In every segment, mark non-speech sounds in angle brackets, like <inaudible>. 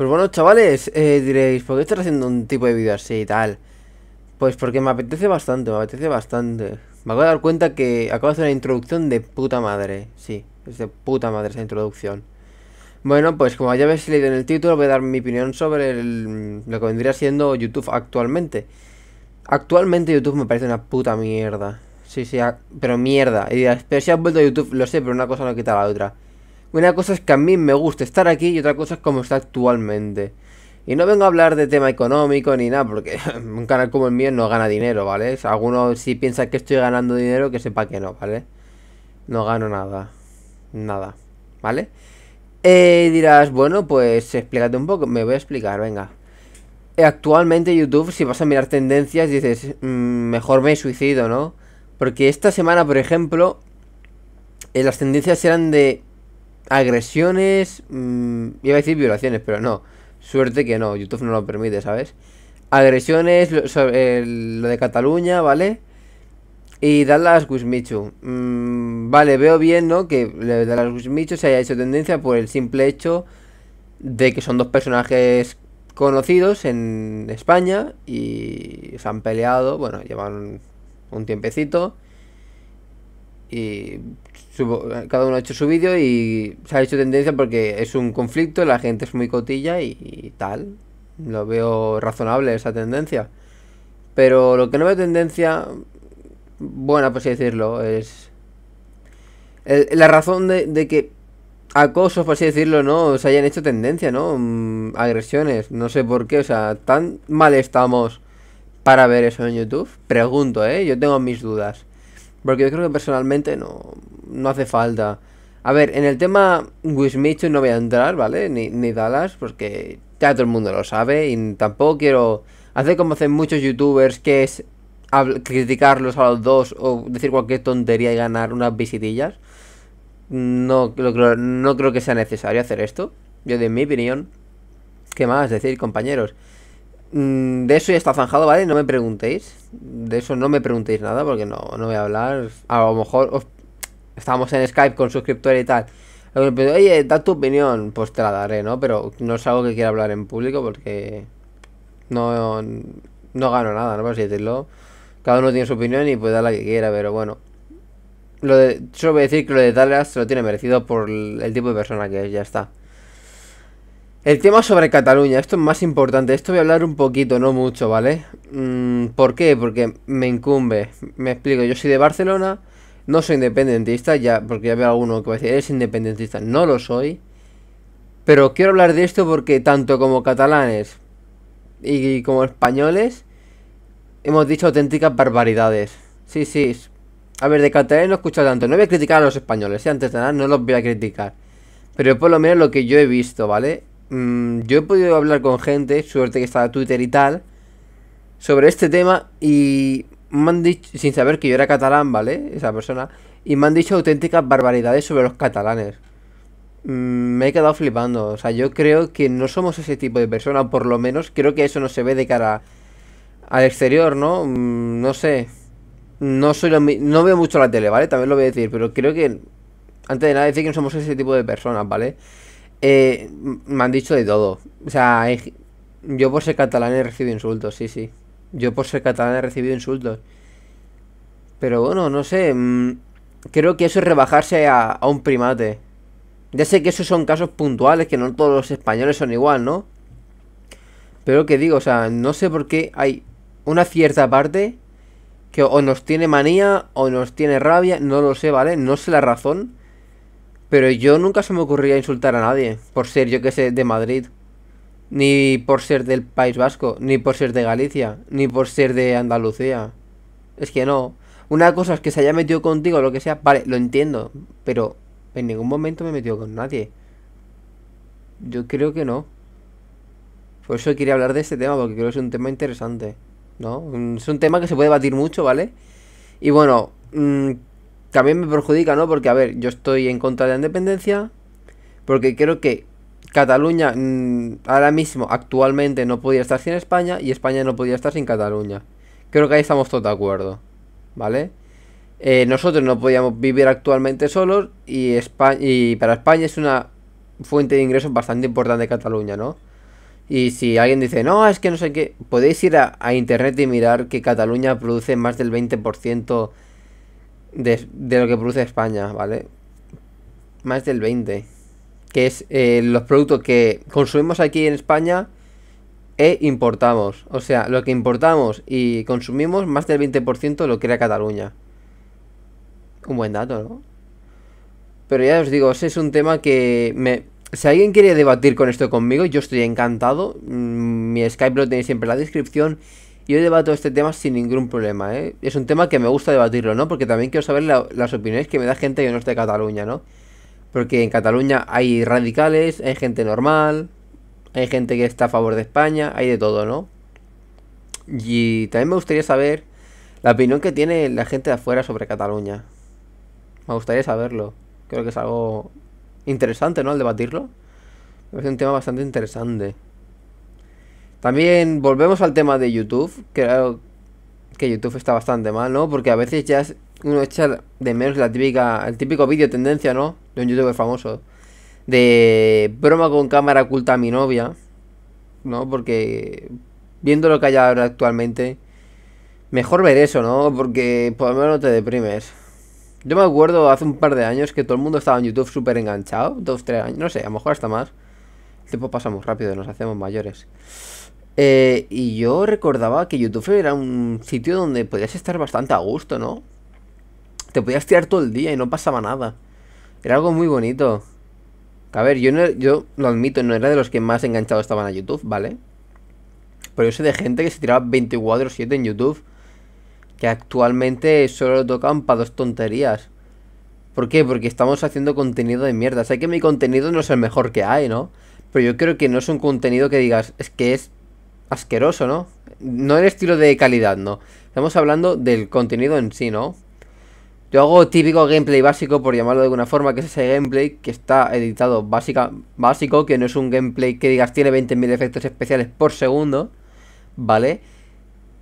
Pues bueno, chavales, eh, diréis, ¿por qué estás haciendo un tipo de vídeo así y tal? Pues porque me apetece bastante, me apetece bastante. Me acabo de dar cuenta que acabo de hacer una introducción de puta madre. Sí, es de puta madre esa introducción. Bueno, pues como ya habéis leído en el título, voy a dar mi opinión sobre lo que vendría siendo YouTube actualmente. Actualmente YouTube me parece una puta mierda. Sí, sí, pero mierda. Y dirás, pero si has vuelto a YouTube, lo sé, pero una cosa no quita la otra. Una cosa es que a mí me gusta estar aquí y otra cosa es como está actualmente. Y no vengo a hablar de tema económico ni nada, porque <laughs> un canal como el mío no gana dinero, ¿vale? alguno si piensa que estoy ganando dinero, que sepa que no, ¿vale? No gano nada. Nada, ¿vale? Y eh, dirás, bueno, pues explícate un poco. Me voy a explicar, venga. Eh, actualmente YouTube, si vas a mirar tendencias, dices, mm, mejor me suicido, ¿no? Porque esta semana, por ejemplo, eh, las tendencias eran de agresiones. Mm, iba a decir violaciones, pero no. Suerte que no, YouTube no lo permite, ¿sabes? Agresiones, lo, sobre, de Cataluña, ¿vale? Y Dallas Guzmichu. Mm, vale, veo bien, ¿no? Que Dallas Guzmichu se haya hecho tendencia por el simple hecho de que son dos personajes conocidos en España y se han peleado, bueno, llevan un tiempecito y cada uno ha hecho su vídeo y se ha hecho tendencia porque es un conflicto, la gente es muy cotilla y, tal. Lo veo razonable esa tendencia. Pero lo que no veo tendencia, buena por así decirlo, es la razón de, que Acoso, por así decirlo, no se hayan hecho tendencia, ¿no? Mm, agresiones, no sé por qué, o sea, tan mal estamos para ver eso en YouTube. Pregunto, ¿eh? Yo tengo mis dudas. Porque yo creo que personalmente no, hace falta. A ver, en el tema Wismichu no voy a entrar, ¿vale? Ni, ni Dallas, porque ya todo el mundo lo sabe y tampoco quiero hacer como hacen muchos youtubers, que es criticarlos a los dos o decir cualquier tontería y ganar unas visitillas. No, no, no creo que sea necesario hacer esto. Yo, de mi opinión, ¿qué más decir, compañeros? Mm, de eso ya está zanjado, ¿vale? No me preguntéis. De eso no me preguntéis nada porque no, voy a hablar. A lo mejor os... estamos en Skype con suscriptores y tal. Oye, da tu opinión. Pues te la daré, ¿no? Pero no es algo que quiera hablar en público porque no, no gano nada, ¿no? Por decirlo. Cada uno tiene su opinión y puede dar la que quiera, pero bueno. Lo de, yo voy a decir que lo de Dallas se lo tiene merecido por el tipo de persona que es, ya está. El tema sobre Cataluña, esto es más importante, esto voy a hablar un poquito, no mucho, ¿vale? Mm, ¿Por qué? Porque me incumbe, me explico, yo soy de Barcelona, no soy independentista, ya, porque ya veo alguno que va a decir, eres independentista, no lo soy, pero quiero hablar de esto porque tanto como catalanes y como españoles hemos dicho auténticas barbaridades, sí, sí, a ver, de catalanes no he escuchado tanto, no voy a criticar a los españoles, ¿eh? antes de nada no los voy a criticar. Pero por lo menos lo que yo he visto, ¿vale? Mm, yo he podido hablar con gente, suerte que estaba Twitter y tal, sobre este tema y me han dicho, sin saber que yo era catalán, ¿vale? Esa persona, y me han dicho auténticas barbaridades sobre los catalanes. Mm, me he quedado flipando, o sea, yo creo que no somos ese tipo de personas por lo menos creo que eso no se ve de cara al exterior, ¿no? Mm, no sé. No soy no veo mucho la tele, ¿vale? También lo voy a decir, pero creo que antes de nada decir que no somos ese tipo de personas, ¿vale? Eh, me han dicho de todo. O sea, yo por ser catalán he recibido insultos, sí, sí. Yo por ser catalán he recibido insultos. Pero bueno, no sé. Mm, creo que eso es rebajarse a, a un primate. Ya sé que esos son casos puntuales, que no todos los españoles son igual, ¿no? Pero que digo, o sea, no sé por qué hay una cierta parte que o nos tiene manía o nos tiene rabia, no lo sé, ¿vale? No sé la razón. Pero yo nunca se me ocurría insultar a nadie por ser, yo que sé, de Madrid, ni por ser del País Vasco, ni por ser de Galicia, ni por ser de Andalucía. Es que no. Una cosa es que se haya metido contigo lo que sea, vale, lo entiendo, pero en ningún momento me he metido con nadie. Yo creo que no. Por eso quería hablar de este tema, porque creo que es un tema interesante. ¿No? Es un tema que se puede debatir mucho, ¿vale? Y bueno, mm, también me perjudica, ¿no? Porque, a ver, yo estoy en contra de la independencia, porque creo que Cataluña mm, ahora mismo, actualmente, no podía estar sin España y España no podía estar sin Cataluña. Creo que ahí estamos todos de acuerdo, ¿vale? Eh, nosotros no podíamos vivir actualmente solos y, y para España es una fuente de ingresos bastante importante Cataluña, ¿no? Y si alguien dice, no, es que no sé qué, podéis ir a, a internet y mirar que Cataluña produce más del 20% de, lo que produce España, ¿vale? Más del 20. Que es eh, los productos que consumimos aquí en España e importamos. O sea, lo que importamos y consumimos, más del 20% lo crea Cataluña. Un buen dato, ¿no? Pero ya os digo, ese es un tema que me... Si alguien quiere debatir con esto conmigo, yo estoy encantado. Mm, mi Skype lo tenéis siempre en la descripción. Yo debato este tema sin ningún problema, ¿eh? Es un tema que me gusta debatirlo, ¿no? Porque también quiero saber las opiniones que me da gente que no es de Cataluña, ¿no? Porque en Cataluña hay radicales, hay gente normal, hay gente que está a favor de España, hay de todo, ¿no? Y también me gustaría saber la opinión que tiene la gente de afuera sobre Cataluña. Me gustaría saberlo. Creo que es algo interesante, ¿no? Al debatirlo. es un tema bastante interesante. También volvemos al tema de YouTube. Creo que YouTube está bastante mal, ¿no? Porque a veces ya uno echa de menos la típica, el típico vídeo tendencia, ¿no? De un youtuber famoso. De broma con cámara oculta a mi novia. ¿No? Porque viendo lo que hay ahora actualmente, mejor ver eso, ¿no? Porque por lo menos no te deprimes. Yo me acuerdo hace un par de años que todo el mundo estaba en YouTube súper enganchado. Dos, tres años, no sé, a lo mejor hasta más tiempo pasa muy rápido, nos hacemos mayores. Eh, y yo recordaba que YouTube era un sitio donde podías estar bastante a gusto, ¿no? Te podías tirar todo el día y no pasaba nada. Era algo muy bonito. A ver, yo, no, yo lo admito, no era de los que más enganchados estaban a YouTube, ¿vale? Pero yo sé de gente que se tiraba 24-7 en YouTube. Que actualmente solo tocan para dos tonterías. ¿Por qué? Porque estamos haciendo contenido de mierda. sé que mi contenido no es el mejor que hay, ¿no? Pero yo creo que no es un contenido que digas, es que es asqueroso, ¿no? No el estilo de calidad, no. Estamos hablando del contenido en sí, ¿no? Yo hago típico gameplay básico, por llamarlo de alguna forma, que es ese gameplay que está editado básica, básico, que no es un gameplay que digas tiene 20.000 efectos especiales por segundo, ¿vale?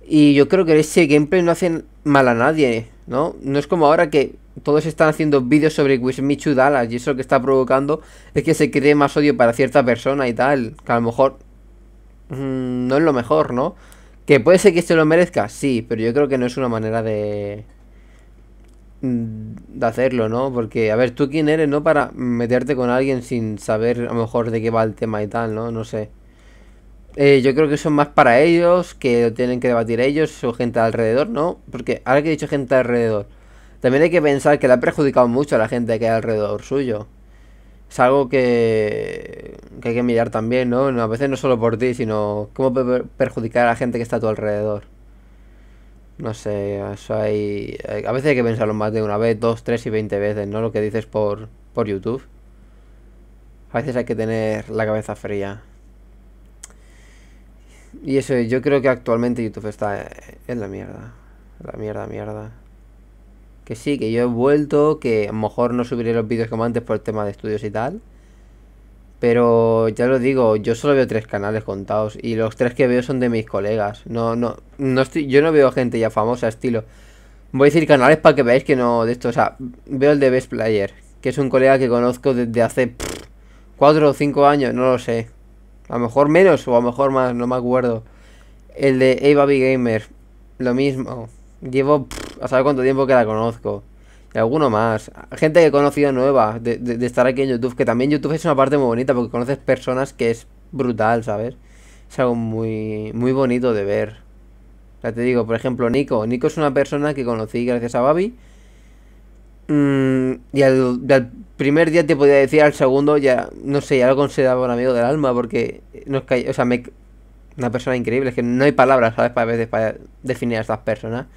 Y yo creo que ese gameplay no hace mal a nadie, ¿no? No es como ahora que todos están haciendo vídeos sobre Wishmichu Dallas y eso lo que está provocando es que se cree más odio para cierta persona y tal, que a lo mejor mm, no es lo mejor, ¿no? Que puede ser que se lo merezca, sí, pero yo creo que no es una manera de mm, de hacerlo, ¿no? Porque, a ver, tú quién eres, ¿no? Para meterte con alguien sin saber a lo mejor de qué va el tema y tal, ¿no? No sé. Eh, yo creo que son más para ellos, que lo tienen que debatir ellos o gente alrededor, ¿no? Porque ahora que he dicho gente alrededor, también hay que pensar que le ha perjudicado mucho a la gente que hay alrededor suyo. Es algo que, que hay que mirar también, ¿no? A veces no solo por ti, sino cómo perjudicar a la gente que está a tu alrededor. No sé, eso hay, A veces hay que pensarlo más de una vez, dos, tres y veinte veces, ¿no? Lo que dices por, por YouTube. A veces hay que tener la cabeza fría. Y eso, yo creo que actualmente YouTube está eh, en la mierda. La mierda, mierda. Que sí, que yo he vuelto, que a lo mejor no subiré los vídeos como antes por el tema de estudios y tal. Pero ya lo digo, yo solo veo tres canales contados y los tres que veo son de mis colegas. No, no, no estoy, yo no veo gente ya famosa, estilo. Voy a decir canales para que veáis que no de esto, o sea, veo el de Best Player, que es un colega que conozco desde hace cuatro o cinco años, no lo sé. A lo mejor menos o a lo mejor más, no me acuerdo. El de Baby Gamer, lo mismo. Llevo a saber cuánto tiempo que la conozco. Y alguno más. Gente que he conocido nueva de, de, estar aquí en YouTube. Que también YouTube es una parte muy bonita porque conoces personas que es brutal, ¿sabes? Es algo muy, muy bonito de ver. Ya te digo, por ejemplo, Nico. Nico es una persona que conocí gracias a Babi. Mm, y, al, primer día te podía decir, al segundo ya, no sé, ya lo consideraba un amigo del alma porque nos cayó, o sea, me, una persona increíble, es que no hay palabras, ¿sabes? Para, veces para definir a estas personas.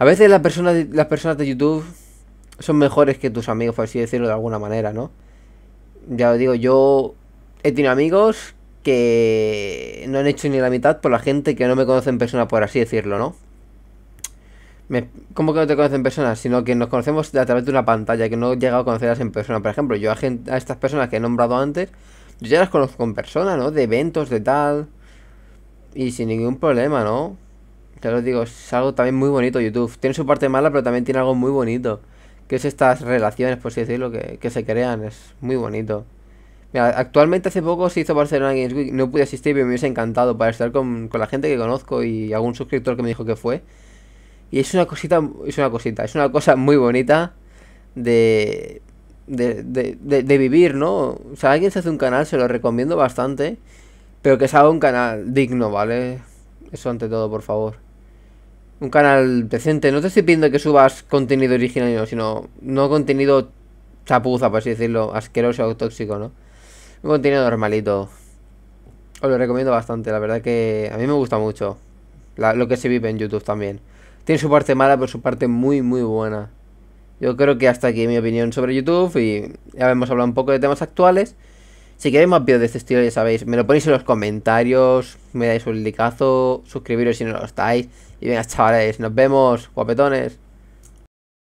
A veces las personas, las personas de YouTube son mejores que tus amigos, por así decirlo de alguna manera, ¿no? Ya os digo, yo he tenido amigos que no han hecho ni la mitad por la gente que no me conoce en persona, por así decirlo, ¿no? ¿Cómo que no te conocen persona? Sino que nos conocemos a través de una pantalla, que no he llegado a conocerlas en persona. Por ejemplo, yo a, a estas personas que he nombrado antes, yo ya las conozco en persona, ¿no? De eventos, de tal. Y sin ningún problema, ¿no? te os digo, es algo también muy bonito YouTube. Tiene su parte mala, pero también tiene algo muy bonito. Que es estas relaciones, por así decirlo, que, que se crean. Es muy bonito. Mira, actualmente hace poco se hizo Barcelona Games Week. No pude asistir, pero me hubiese encantado para estar con, la gente que conozco y algún suscriptor que me dijo que fue. Y es una cosita, es una cosita, es una cosa muy bonita de, de, de, de, vivir, ¿no? O sea, alguien se hace un canal, se lo recomiendo bastante, pero que se haga un canal digno, ¿vale? Eso ante todo, por favor un canal decente. No te estoy pidiendo que subas contenido original, sino no contenido chapuza, por así decirlo, asqueroso o tóxico, ¿no? Un contenido normalito. Os lo recomiendo bastante, la verdad que a mí me gusta mucho lo que se vive en YouTube también. Tiene su parte mala, pero su parte muy, muy buena. Yo creo que hasta aquí mi opinión sobre YouTube y ya hemos hablado un poco de temas actuales. Si queréis más vídeos de este estilo, ya sabéis, me lo ponéis en los comentarios, me dais un likazo, suscribiros si no lo estáis. Y venga, chavales, nos vemos, guapetones.